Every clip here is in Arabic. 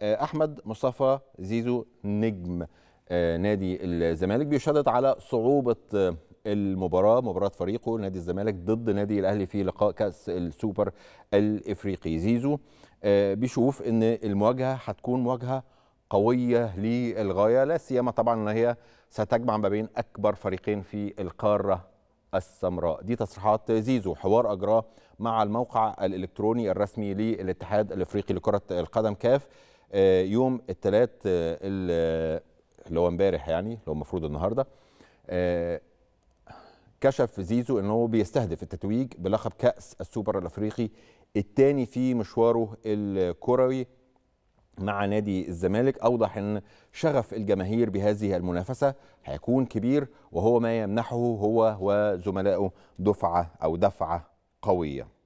آه، احمد مصطفى زيزو نجم آه، نادي الزمالك بيشدد على صعوبه آه، المباراه مباراه فريقه نادي الزمالك ضد نادي الاهلي في لقاء كاس السوبر الافريقي زيزو بيشوف ان المواجهه هتكون مواجهه قويه للغايه لا سيما طبعا ان هي ستجمع ما بين اكبر فريقين في القاره السمراء دي تصريحات زيزو حوار اجراه مع الموقع الالكتروني الرسمي للاتحاد الافريقي لكره القدم كاف آه، يوم الثلاث آه، اللي هو امبارح يعني اللي هو المفروض النهارده آه، كشف زيزو ان هو بيستهدف التتويج بلقب كاس السوبر الافريقي الثاني في مشواره الكروي مع نادي الزمالك اوضح ان شغف الجماهير بهذه المنافسه هيكون كبير وهو ما يمنحه هو وزملائه دفعه او دفعه قويه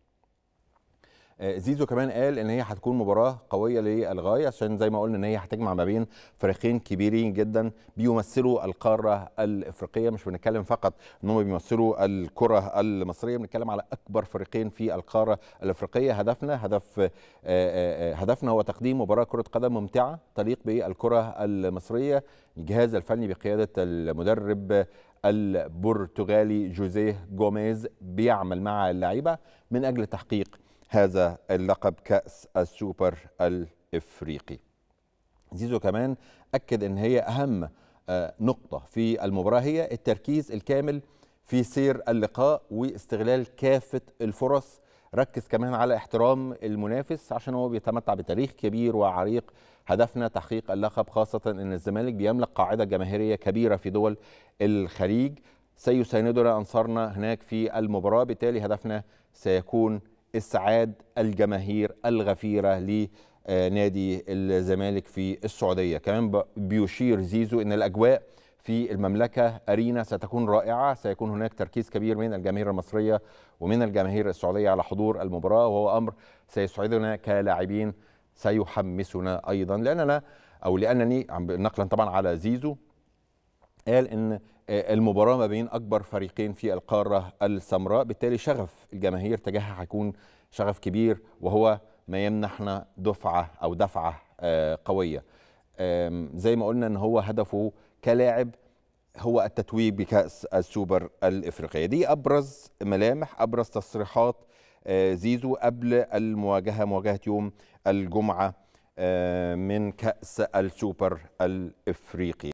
آه، زيزو كمان قال ان هي هتكون مباراه قويه للغايه عشان زي ما قلنا ان هي هتجمع ما بين فريقين كبيرين جدا بيمثلوا القاره الافريقيه مش بنتكلم فقط ان هم بيمثلوا الكره المصريه بنتكلم على اكبر فريقين في القاره الافريقيه هدفنا هدف آه، آه، هدفنا هو تقديم مباراه كره قدم ممتعه تليق بالكره المصريه الجهاز الفني بقياده المدرب البرتغالي جوزيه جوميز بيعمل مع اللعيبه من اجل تحقيق هذا اللقب كأس السوبر الإفريقي زيزو كمان أكد أن هي أهم آه، نقطة في المباراة هي التركيز الكامل في سير اللقاء واستغلال كافة الفرص ركز كمان على احترام المنافس عشان هو بيتمتع بتاريخ كبير وعريق هدفنا تحقيق اللقب خاصة أن الزمالك بيملك قاعدة جماهيرية كبيرة في دول الخليج سيساندنا أنصارنا هناك في المباراة بالتالي هدفنا سيكون إسعاد الجماهير الغفيرة لنادي آه، الزمالك في السعودية كمان بيشير زيزو أن الأجواء في المملكة أرينا ستكون رائعة سيكون هناك تركيز كبير من الجماهير المصرية ومن الجماهير السعودية على حضور المباراة وهو أمر سيسعدنا كلاعبين سيحمسنا أيضا لأننا أو لأنني نقلا طبعا على زيزو قال ان المباراة ما بين أكبر فريقين في القارة السمراء بالتالي شغف الجماهير تجاهها هيكون شغف كبير وهو ما يمنحنا دفعة أو دفعة آه، قوية زي ما قلنا أن هو هدفه كلاعب هو التتويج بكأس السوبر الإفريقية دي أبرز ملامح أبرز تصريحات آه، زيزو قبل المواجهة مواجهة يوم الجمعة آه، من كأس السوبر الإفريقي